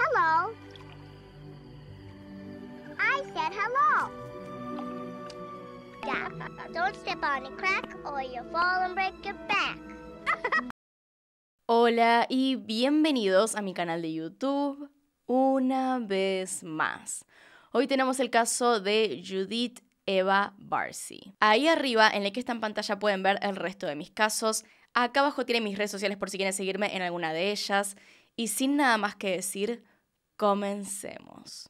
hello. I said hello. don't step on crack or you'll fall and break your back. Hola y bienvenidos a mi canal de YouTube una vez más. Hoy tenemos el caso de Judith Eva Barcy. Ahí arriba, en la que está en pantalla, pueden ver el resto de mis casos. Acá abajo tienen mis redes sociales por si quieren seguirme en alguna de ellas. Y sin nada más que decir, Comencemos.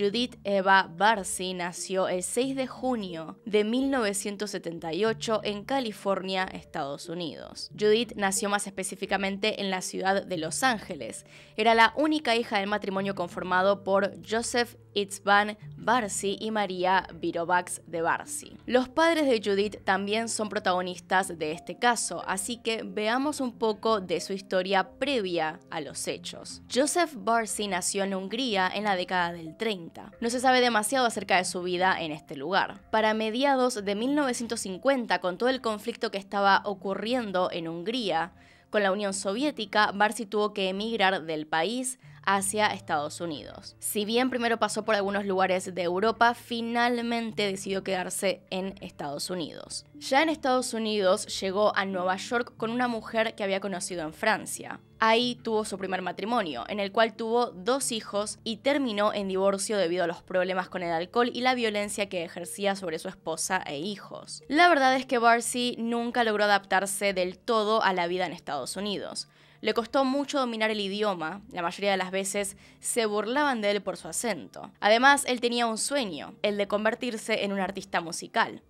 Judith Eva Barsi nació el 6 de junio de 1978 en California, Estados Unidos. Judith nació más específicamente en la ciudad de Los Ángeles. Era la única hija del matrimonio conformado por Joseph Itzvan Barsi y María Virovax de Barsi. Los padres de Judith también son protagonistas de este caso, así que veamos un poco de su historia previa a los hechos. Joseph Barsi nació en Hungría en la década del 30. No se sabe demasiado acerca de su vida en este lugar. Para mediados de 1950, con todo el conflicto que estaba ocurriendo en Hungría, con la Unión Soviética, Barsi tuvo que emigrar del país hacia Estados Unidos. Si bien primero pasó por algunos lugares de Europa, finalmente decidió quedarse en Estados Unidos. Ya en Estados Unidos llegó a Nueva York con una mujer que había conocido en Francia. Ahí tuvo su primer matrimonio, en el cual tuvo dos hijos y terminó en divorcio debido a los problemas con el alcohol y la violencia que ejercía sobre su esposa e hijos. La verdad es que Barcy nunca logró adaptarse del todo a la vida en Estados Unidos. Le costó mucho dominar el idioma, la mayoría de las veces se burlaban de él por su acento. Además, él tenía un sueño, el de convertirse en un artista musical.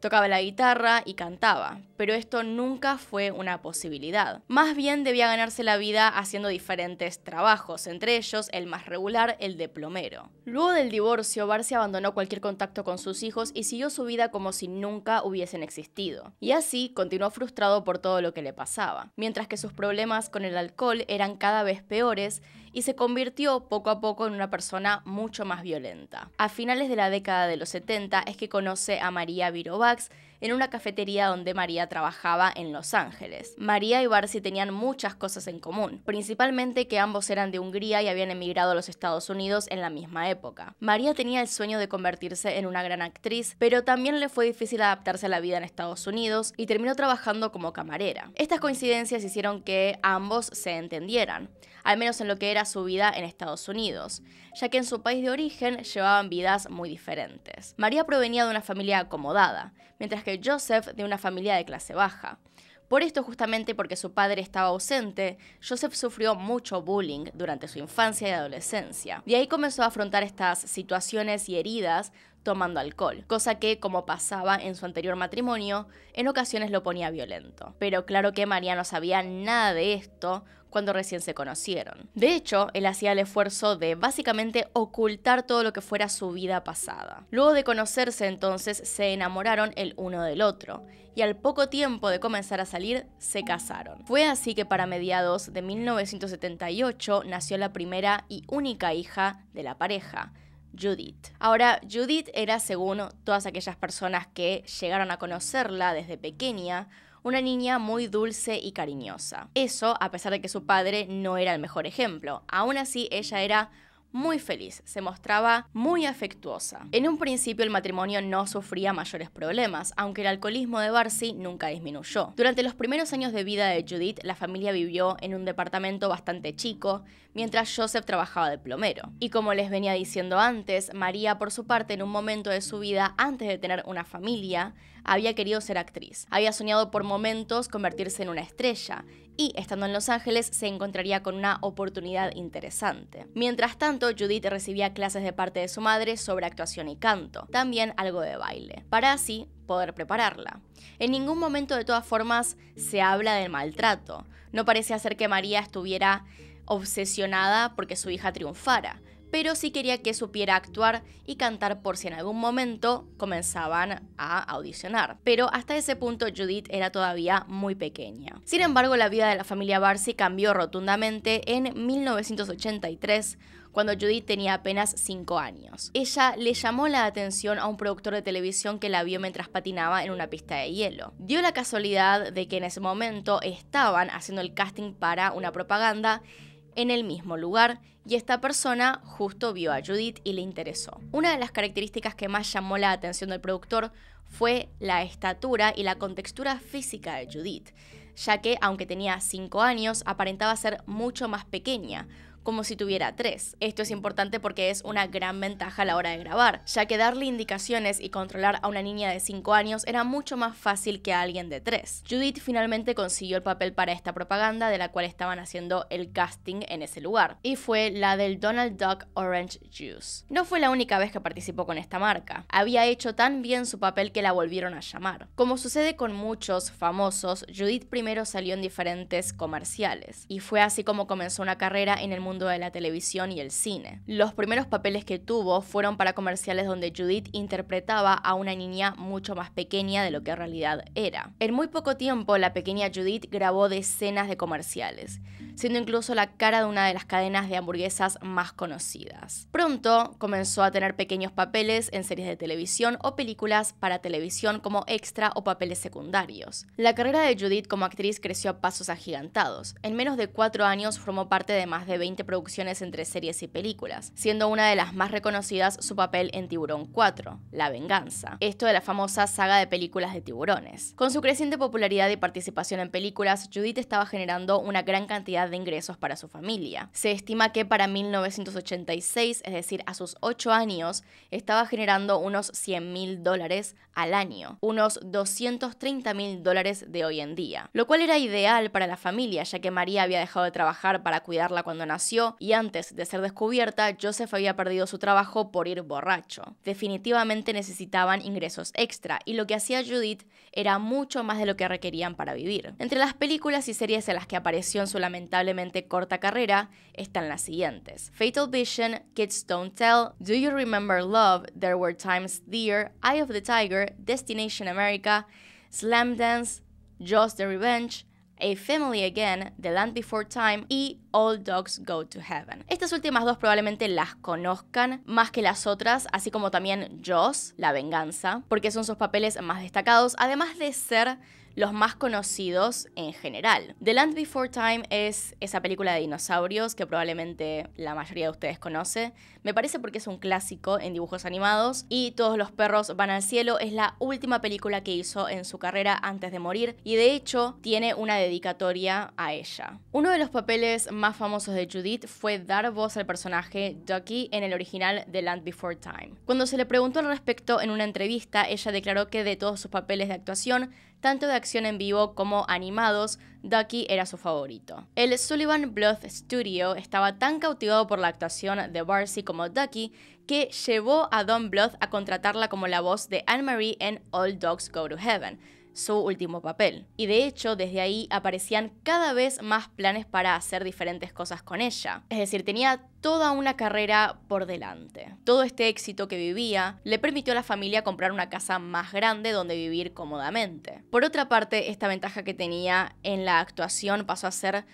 Tocaba la guitarra y cantaba, pero esto nunca fue una posibilidad. Más bien debía ganarse la vida haciendo diferentes trabajos, entre ellos el más regular, el de plomero. Luego del divorcio, Barcia abandonó cualquier contacto con sus hijos y siguió su vida como si nunca hubiesen existido. Y así continuó frustrado por todo lo que le pasaba. Mientras que sus problemas con el alcohol eran cada vez peores, y se convirtió poco a poco en una persona mucho más violenta. A finales de la década de los 70 es que conoce a María Virovax, en una cafetería donde María trabajaba en Los Ángeles. María y Barsi tenían muchas cosas en común, principalmente que ambos eran de Hungría y habían emigrado a los Estados Unidos en la misma época. María tenía el sueño de convertirse en una gran actriz, pero también le fue difícil adaptarse a la vida en Estados Unidos y terminó trabajando como camarera. Estas coincidencias hicieron que ambos se entendieran, al menos en lo que era su vida en Estados Unidos, ya que en su país de origen llevaban vidas muy diferentes. María provenía de una familia acomodada, mientras que Joseph de una familia de clase baja. Por esto justamente porque su padre estaba ausente, Joseph sufrió mucho bullying durante su infancia y adolescencia. Y ahí comenzó a afrontar estas situaciones y heridas tomando alcohol, cosa que, como pasaba en su anterior matrimonio, en ocasiones lo ponía violento. Pero claro que María no sabía nada de esto, cuando recién se conocieron. De hecho, él hacía el esfuerzo de básicamente ocultar todo lo que fuera su vida pasada. Luego de conocerse entonces se enamoraron el uno del otro y al poco tiempo de comenzar a salir se casaron. Fue así que para mediados de 1978 nació la primera y única hija de la pareja. Judith. Ahora, Judith era, según todas aquellas personas que llegaron a conocerla desde pequeña, una niña muy dulce y cariñosa. Eso a pesar de que su padre no era el mejor ejemplo. Aún así, ella era muy feliz, se mostraba muy afectuosa. En un principio el matrimonio no sufría mayores problemas, aunque el alcoholismo de Barcy nunca disminuyó. Durante los primeros años de vida de Judith, la familia vivió en un departamento bastante chico, mientras Joseph trabajaba de plomero. Y como les venía diciendo antes, María por su parte en un momento de su vida, antes de tener una familia, había querido ser actriz. Había soñado por momentos convertirse en una estrella y, estando en Los Ángeles, se encontraría con una oportunidad interesante. Mientras tanto, Judith recibía clases de parte de su madre sobre actuación y canto, también algo de baile, para así poder prepararla. En ningún momento de todas formas se habla del maltrato. No parece ser que María estuviera obsesionada porque su hija triunfara, pero sí quería que supiera actuar y cantar por si en algún momento comenzaban a audicionar. Pero hasta ese punto Judith era todavía muy pequeña. Sin embargo, la vida de la familia Barsi cambió rotundamente en 1983 cuando Judith tenía apenas 5 años. Ella le llamó la atención a un productor de televisión que la vio mientras patinaba en una pista de hielo. Dio la casualidad de que en ese momento estaban haciendo el casting para una propaganda en el mismo lugar y esta persona justo vio a Judith y le interesó. Una de las características que más llamó la atención del productor fue la estatura y la contextura física de Judith, ya que aunque tenía 5 años aparentaba ser mucho más pequeña, como si tuviera tres. Esto es importante porque es una gran ventaja a la hora de grabar, ya que darle indicaciones y controlar a una niña de 5 años era mucho más fácil que a alguien de tres. Judith finalmente consiguió el papel para esta propaganda de la cual estaban haciendo el casting en ese lugar, y fue la del Donald Duck Orange Juice. No fue la única vez que participó con esta marca, había hecho tan bien su papel que la volvieron a llamar. Como sucede con muchos famosos, Judith primero salió en diferentes comerciales, y fue así como comenzó una carrera en el mundo de la televisión y el cine. Los primeros papeles que tuvo fueron para comerciales donde Judith interpretaba a una niña mucho más pequeña de lo que en realidad era. En muy poco tiempo, la pequeña Judith grabó decenas de comerciales siendo incluso la cara de una de las cadenas de hamburguesas más conocidas. Pronto comenzó a tener pequeños papeles en series de televisión o películas para televisión como extra o papeles secundarios. La carrera de Judith como actriz creció a pasos agigantados. En menos de cuatro años formó parte de más de 20 producciones entre series y películas, siendo una de las más reconocidas su papel en Tiburón 4, La Venganza, esto de la famosa saga de películas de tiburones. Con su creciente popularidad y participación en películas, Judith estaba generando una gran cantidad de ingresos para su familia. Se estima que para 1986, es decir, a sus 8 años, estaba generando unos 100 mil dólares al año, unos 230 mil dólares de hoy en día, lo cual era ideal para la familia, ya que María había dejado de trabajar para cuidarla cuando nació y antes de ser descubierta, Joseph había perdido su trabajo por ir borracho. Definitivamente necesitaban ingresos extra y lo que hacía Judith era mucho más de lo que requerían para vivir. Entre las películas y series en las que apareció en su lamentable corta carrera están las siguientes: Fatal Vision, Kids Don't Tell, Do You Remember Love, There Were Times Dear, Eye of the Tiger, Destination America, Slam Dance, Just the Revenge, a Family Again, The Land Before Time y All Dogs Go to Heaven. Estas últimas dos probablemente las conozcan más que las otras, así como también Joss, La Venganza, porque son sus papeles más destacados, además de ser los más conocidos en general. The Land Before Time es esa película de dinosaurios que probablemente la mayoría de ustedes conoce. Me parece porque es un clásico en dibujos animados y Todos los perros van al cielo es la última película que hizo en su carrera antes de morir y de hecho tiene una dedicatoria a ella. Uno de los papeles más famosos de Judith fue dar voz al personaje Ducky en el original The Land Before Time. Cuando se le preguntó al respecto en una entrevista, ella declaró que de todos sus papeles de actuación tanto de acción en vivo como animados, Ducky era su favorito. El Sullivan Bluff Studio estaba tan cautivado por la actuación de Barcy como Ducky que llevó a Don Bluth a contratarla como la voz de Anne-Marie en All Dogs Go to Heaven, su último papel. Y de hecho, desde ahí aparecían cada vez más planes para hacer diferentes cosas con ella. Es decir, tenía toda una carrera por delante. Todo este éxito que vivía le permitió a la familia comprar una casa más grande donde vivir cómodamente. Por otra parte, esta ventaja que tenía en la actuación pasó a ser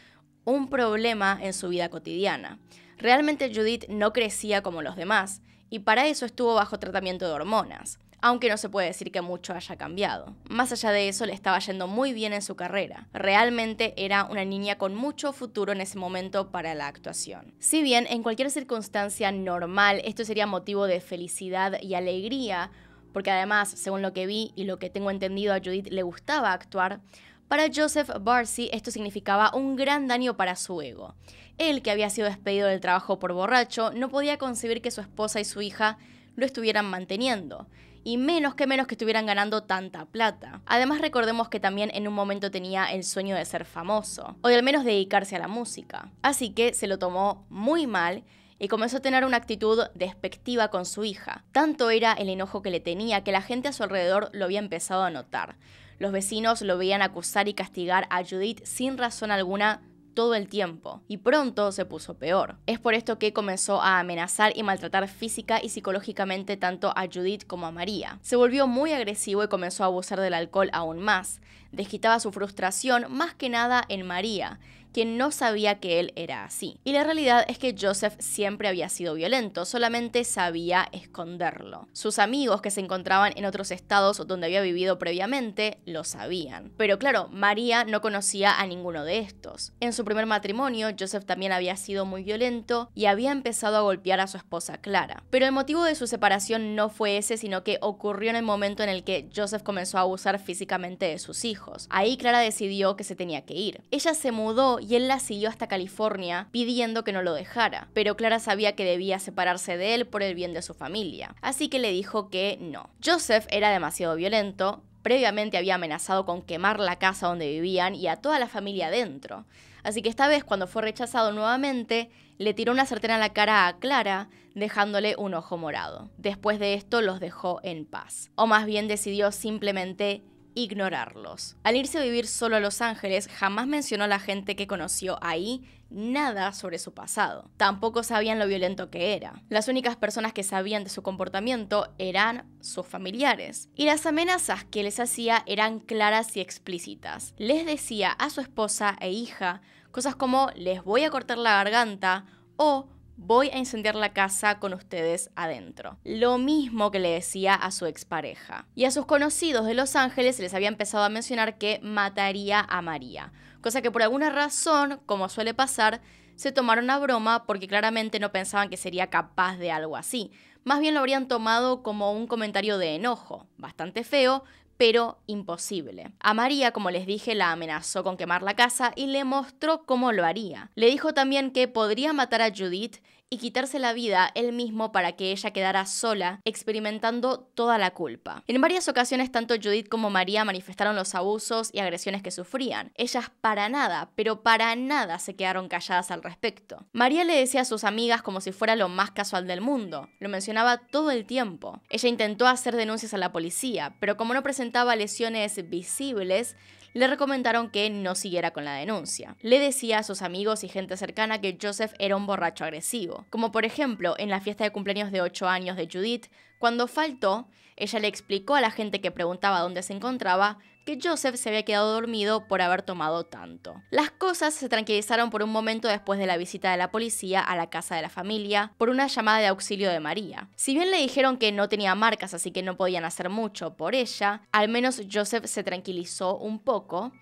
un problema en su vida cotidiana. Realmente Judith no crecía como los demás, y para eso estuvo bajo tratamiento de hormonas aunque no se puede decir que mucho haya cambiado. Más allá de eso, le estaba yendo muy bien en su carrera. Realmente era una niña con mucho futuro en ese momento para la actuación. Si bien en cualquier circunstancia normal esto sería motivo de felicidad y alegría, porque además, según lo que vi y lo que tengo entendido a Judith le gustaba actuar, para Joseph Barcy esto significaba un gran daño para su ego. Él, que había sido despedido del trabajo por borracho, no podía concebir que su esposa y su hija lo estuvieran manteniendo. Y menos que menos que estuvieran ganando tanta plata. Además recordemos que también en un momento tenía el sueño de ser famoso, o de al menos dedicarse a la música. Así que se lo tomó muy mal y comenzó a tener una actitud despectiva con su hija. Tanto era el enojo que le tenía que la gente a su alrededor lo había empezado a notar. Los vecinos lo veían acusar y castigar a Judith sin razón alguna todo el tiempo y pronto se puso peor. Es por esto que comenzó a amenazar y maltratar física y psicológicamente tanto a Judith como a María. Se volvió muy agresivo y comenzó a abusar del alcohol aún más. Desquitaba su frustración más que nada en María que no sabía que él era así. Y la realidad es que Joseph siempre había sido violento, solamente sabía esconderlo. Sus amigos que se encontraban en otros estados donde había vivido previamente lo sabían. Pero claro, María no conocía a ninguno de estos. En su primer matrimonio, Joseph también había sido muy violento y había empezado a golpear a su esposa Clara. Pero el motivo de su separación no fue ese, sino que ocurrió en el momento en el que Joseph comenzó a abusar físicamente de sus hijos. Ahí Clara decidió que se tenía que ir. Ella se mudó y él la siguió hasta California pidiendo que no lo dejara, pero Clara sabía que debía separarse de él por el bien de su familia, así que le dijo que no. Joseph era demasiado violento, previamente había amenazado con quemar la casa donde vivían y a toda la familia dentro. Así que esta vez, cuando fue rechazado nuevamente, le tiró una sartén a la cara a Clara, dejándole un ojo morado. Después de esto, los dejó en paz. O más bien decidió simplemente ignorarlos. Al irse a vivir solo a Los Ángeles, jamás mencionó a la gente que conoció ahí nada sobre su pasado. Tampoco sabían lo violento que era. Las únicas personas que sabían de su comportamiento eran sus familiares. Y las amenazas que les hacía eran claras y explícitas. Les decía a su esposa e hija cosas como les voy a cortar la garganta o voy a incendiar la casa con ustedes adentro. Lo mismo que le decía a su expareja. Y a sus conocidos de Los Ángeles les había empezado a mencionar que mataría a María, cosa que por alguna razón, como suele pasar, se tomaron a broma porque claramente no pensaban que sería capaz de algo así. Más bien lo habrían tomado como un comentario de enojo, bastante feo, pero imposible. A María, como les dije, la amenazó con quemar la casa y le mostró cómo lo haría. Le dijo también que podría matar a Judith y quitarse la vida él mismo para que ella quedara sola, experimentando toda la culpa. En varias ocasiones tanto Judith como María manifestaron los abusos y agresiones que sufrían. Ellas para nada, pero para nada se quedaron calladas al respecto. María le decía a sus amigas como si fuera lo más casual del mundo, lo mencionaba todo el tiempo. Ella intentó hacer denuncias a la policía, pero como no presentaba lesiones visibles, le recomendaron que no siguiera con la denuncia. Le decía a sus amigos y gente cercana que Joseph era un borracho agresivo, como por ejemplo en la fiesta de cumpleaños de 8 años de Judith, cuando faltó, ella le explicó a la gente que preguntaba dónde se encontraba que Joseph se había quedado dormido por haber tomado tanto. Las cosas se tranquilizaron por un momento después de la visita de la policía a la casa de la familia por una llamada de auxilio de María. Si bien le dijeron que no tenía marcas así que no podían hacer mucho por ella, al menos Joseph se tranquilizó un poco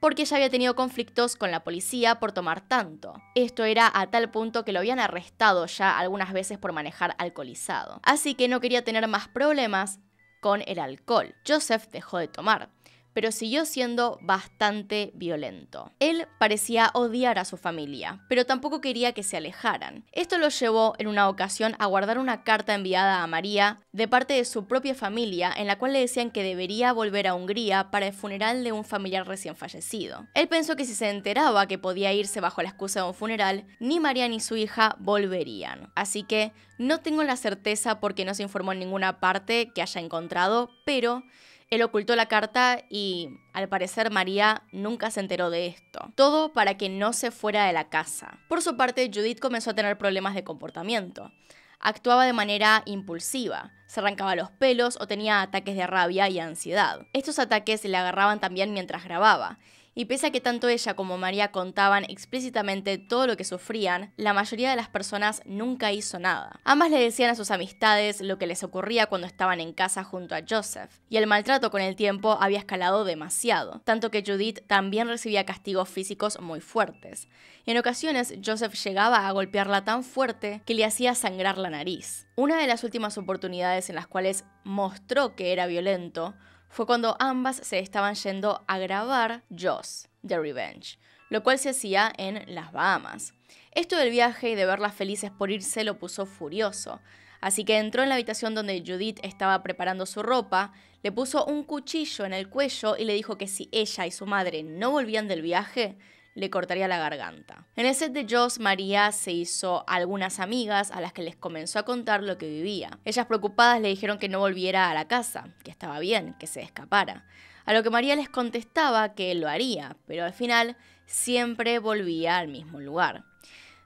porque ya había tenido conflictos con la policía por tomar tanto. Esto era a tal punto que lo habían arrestado ya algunas veces por manejar alcoholizado. Así que no quería tener más problemas con el alcohol. Joseph dejó de tomar pero siguió siendo bastante violento. Él parecía odiar a su familia, pero tampoco quería que se alejaran. Esto lo llevó en una ocasión a guardar una carta enviada a María de parte de su propia familia en la cual le decían que debería volver a Hungría para el funeral de un familiar recién fallecido. Él pensó que si se enteraba que podía irse bajo la excusa de un funeral, ni María ni su hija volverían. Así que no tengo la certeza porque no se informó en ninguna parte que haya encontrado, pero él ocultó la carta y, al parecer, María nunca se enteró de esto. Todo para que no se fuera de la casa. Por su parte, Judith comenzó a tener problemas de comportamiento. Actuaba de manera impulsiva, se arrancaba los pelos o tenía ataques de rabia y ansiedad. Estos ataques le agarraban también mientras grababa y pese a que tanto ella como María contaban explícitamente todo lo que sufrían, la mayoría de las personas nunca hizo nada. Ambas le decían a sus amistades lo que les ocurría cuando estaban en casa junto a Joseph, y el maltrato con el tiempo había escalado demasiado, tanto que Judith también recibía castigos físicos muy fuertes. Y en ocasiones Joseph llegaba a golpearla tan fuerte que le hacía sangrar la nariz. Una de las últimas oportunidades en las cuales mostró que era violento fue cuando ambas se estaban yendo a grabar Joss, The Revenge, lo cual se hacía en las Bahamas. Esto del viaje y de verlas felices por irse lo puso furioso, así que entró en la habitación donde Judith estaba preparando su ropa, le puso un cuchillo en el cuello y le dijo que si ella y su madre no volvían del viaje, le cortaría la garganta. En el set de Joss, María se hizo algunas amigas a las que les comenzó a contar lo que vivía. Ellas preocupadas le dijeron que no volviera a la casa, que estaba bien, que se escapara. A lo que María les contestaba que lo haría, pero al final siempre volvía al mismo lugar.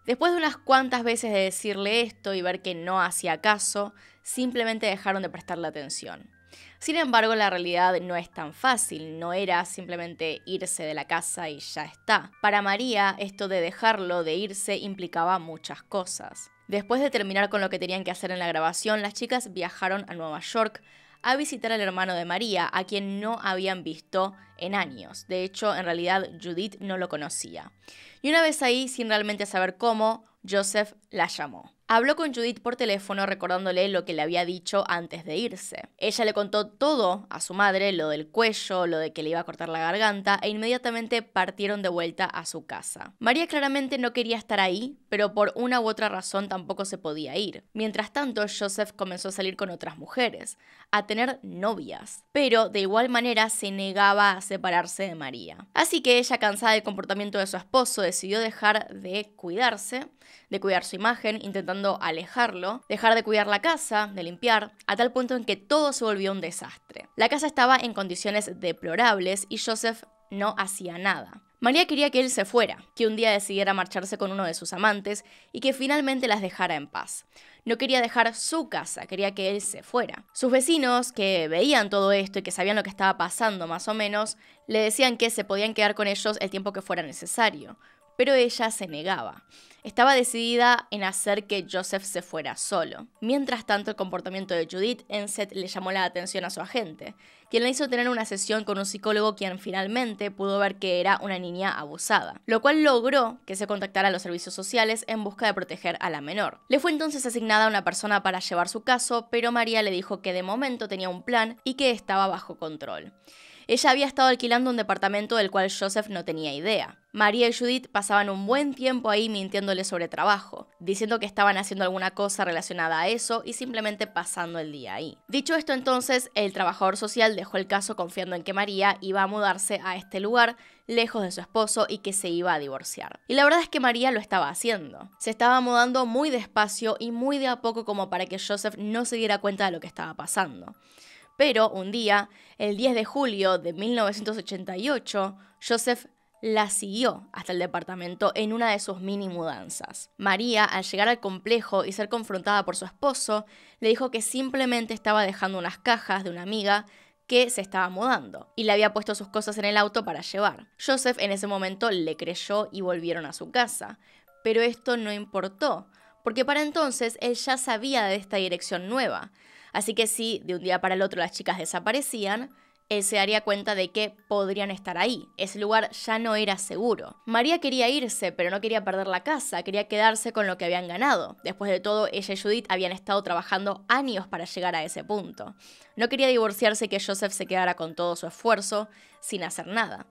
Después de unas cuantas veces de decirle esto y ver que no hacía caso, simplemente dejaron de prestarle atención. Sin embargo, la realidad no es tan fácil, no era simplemente irse de la casa y ya está. Para María, esto de dejarlo, de irse, implicaba muchas cosas. Después de terminar con lo que tenían que hacer en la grabación, las chicas viajaron a Nueva York a visitar al hermano de María, a quien no habían visto en años. De hecho, en realidad Judith no lo conocía. Y una vez ahí, sin realmente saber cómo, Joseph la llamó. Habló con Judith por teléfono recordándole lo que le había dicho antes de irse. Ella le contó todo a su madre, lo del cuello, lo de que le iba a cortar la garganta, e inmediatamente partieron de vuelta a su casa. María claramente no quería estar ahí, pero por una u otra razón tampoco se podía ir. Mientras tanto, Joseph comenzó a salir con otras mujeres, a tener novias, pero de igual manera se negaba a separarse de María. Así que ella, cansada del comportamiento de su esposo, decidió dejar de cuidarse, de cuidar su imagen, intentando alejarlo, dejar de cuidar la casa, de limpiar, a tal punto en que todo se volvió un desastre. La casa estaba en condiciones deplorables y Joseph no hacía nada. María quería que él se fuera, que un día decidiera marcharse con uno de sus amantes y que finalmente las dejara en paz. No quería dejar su casa, quería que él se fuera. Sus vecinos, que veían todo esto y que sabían lo que estaba pasando más o menos, le decían que se podían quedar con ellos el tiempo que fuera necesario, pero ella se negaba. Estaba decidida en hacer que Joseph se fuera solo. Mientras tanto, el comportamiento de Judith Seth le llamó la atención a su agente, quien la hizo tener una sesión con un psicólogo quien finalmente pudo ver que era una niña abusada, lo cual logró que se contactara a los servicios sociales en busca de proteger a la menor. Le fue entonces asignada una persona para llevar su caso, pero María le dijo que de momento tenía un plan y que estaba bajo control. Ella había estado alquilando un departamento del cual Joseph no tenía idea. María y Judith pasaban un buen tiempo ahí mintiéndole sobre trabajo, diciendo que estaban haciendo alguna cosa relacionada a eso y simplemente pasando el día ahí. Dicho esto entonces, el trabajador social dejó el caso confiando en que María iba a mudarse a este lugar lejos de su esposo y que se iba a divorciar. Y la verdad es que María lo estaba haciendo. Se estaba mudando muy despacio y muy de a poco como para que Joseph no se diera cuenta de lo que estaba pasando. Pero un día, el 10 de julio de 1988, Joseph la siguió hasta el departamento en una de sus mini mudanzas. María, al llegar al complejo y ser confrontada por su esposo, le dijo que simplemente estaba dejando unas cajas de una amiga que se estaba mudando y le había puesto sus cosas en el auto para llevar. Joseph en ese momento le creyó y volvieron a su casa, pero esto no importó, porque para entonces él ya sabía de esta dirección nueva, Así que si de un día para el otro las chicas desaparecían, él se daría cuenta de que podrían estar ahí. Ese lugar ya no era seguro. María quería irse, pero no quería perder la casa, quería quedarse con lo que habían ganado. Después de todo, ella y Judith habían estado trabajando años para llegar a ese punto. No quería divorciarse y que Joseph se quedara con todo su esfuerzo sin hacer nada.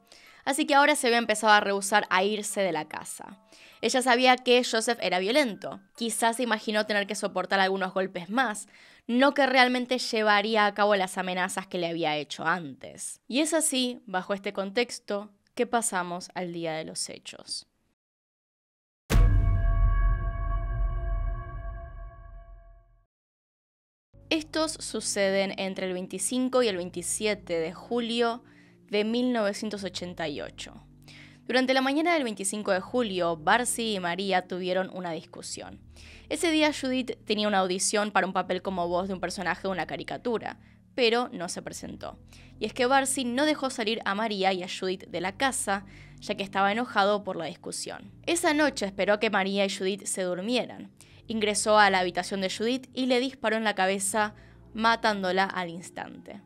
Así que ahora se había empezado a rehusar a irse de la casa. Ella sabía que Joseph era violento. Quizás se imaginó tener que soportar algunos golpes más, no que realmente llevaría a cabo las amenazas que le había hecho antes. Y es así, bajo este contexto, que pasamos al día de los hechos. Estos suceden entre el 25 y el 27 de julio de 1988. Durante la mañana del 25 de julio, Barcy y María tuvieron una discusión. Ese día Judith tenía una audición para un papel como voz de un personaje de una caricatura, pero no se presentó. Y es que Barcy no dejó salir a María y a Judith de la casa, ya que estaba enojado por la discusión. Esa noche esperó a que María y Judith se durmieran. Ingresó a la habitación de Judith y le disparó en la cabeza, matándola al instante.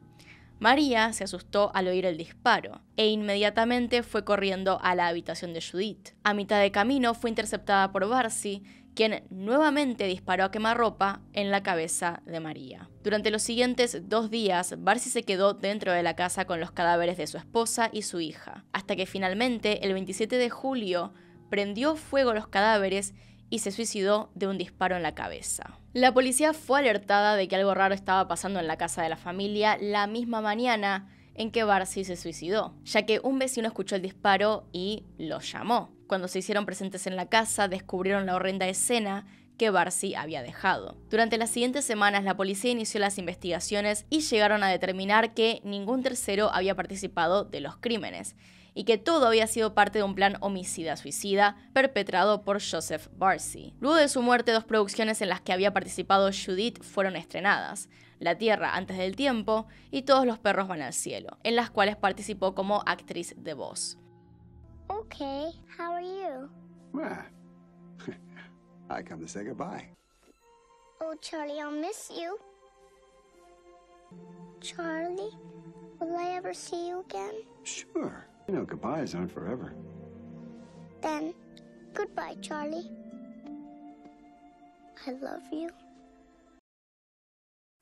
María se asustó al oír el disparo e inmediatamente fue corriendo a la habitación de Judith. A mitad de camino fue interceptada por Barcy, quien nuevamente disparó a quemarropa en la cabeza de María. Durante los siguientes dos días, Barcy se quedó dentro de la casa con los cadáveres de su esposa y su hija, hasta que finalmente, el 27 de julio, prendió fuego los cadáveres y se suicidó de un disparo en la cabeza. La policía fue alertada de que algo raro estaba pasando en la casa de la familia la misma mañana en que Barcy se suicidó, ya que un vecino escuchó el disparo y lo llamó. Cuando se hicieron presentes en la casa, descubrieron la horrenda escena que Barcy había dejado. Durante las siguientes semanas, la policía inició las investigaciones y llegaron a determinar que ningún tercero había participado de los crímenes y que todo había sido parte de un plan homicida-suicida perpetrado por Joseph Barcy. Luego de su muerte, dos producciones en las que había participado Judith fueron estrenadas, La Tierra antes del tiempo y Todos los perros van al cielo, en las cuales participó como actriz de voz. Okay, how are you? Well, I come to say goodbye. Oh, Charlie, I'll miss you. Charlie, will I ever see you again? Sure. You know, goodbyes aren't forever. Then, goodbye, Charlie. I love you.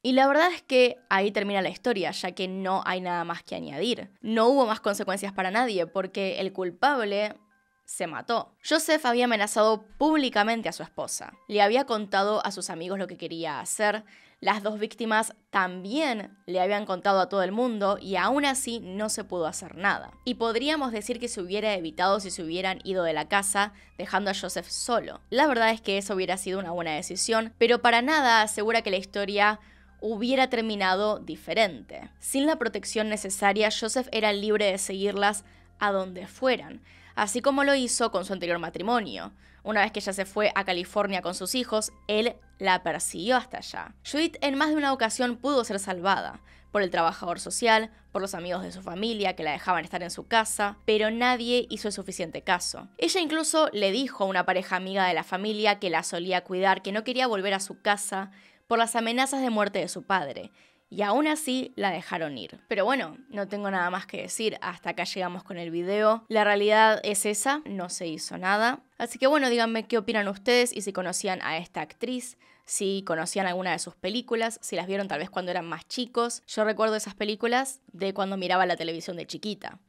Y la verdad es que ahí termina la historia, ya que no hay nada más que añadir. No hubo más consecuencias para nadie, porque el culpable se mató. Joseph había amenazado públicamente a su esposa. Le había contado a sus amigos lo que quería hacer. Las dos víctimas también le habían contado a todo el mundo y aún así no se pudo hacer nada. Y podríamos decir que se hubiera evitado si se hubieran ido de la casa dejando a Joseph solo. La verdad es que eso hubiera sido una buena decisión, pero para nada asegura que la historia hubiera terminado diferente. Sin la protección necesaria, Joseph era libre de seguirlas a donde fueran, así como lo hizo con su anterior matrimonio. Una vez que ella se fue a California con sus hijos, él la persiguió hasta allá. Judith en más de una ocasión pudo ser salvada, por el trabajador social, por los amigos de su familia que la dejaban estar en su casa, pero nadie hizo el suficiente caso. Ella incluso le dijo a una pareja amiga de la familia que la solía cuidar que no quería volver a su casa por las amenazas de muerte de su padre, y aún así la dejaron ir. Pero bueno, no tengo nada más que decir, hasta acá llegamos con el video. La realidad es esa, no se hizo nada. Así que bueno, díganme qué opinan ustedes y si conocían a esta actriz. Si conocían alguna de sus películas, si las vieron tal vez cuando eran más chicos. Yo recuerdo esas películas de cuando miraba la televisión de chiquita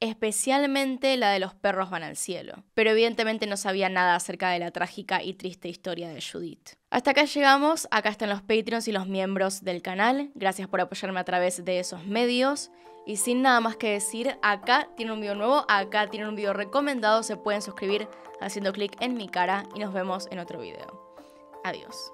especialmente la de los perros van al cielo, pero evidentemente no sabía nada acerca de la trágica y triste historia de Judith. Hasta acá llegamos, acá están los Patreons y los miembros del canal, gracias por apoyarme a través de esos medios. Y sin nada más que decir, acá tiene un video nuevo, acá tiene un video recomendado, se pueden suscribir haciendo clic en mi cara y nos vemos en otro video. Adiós.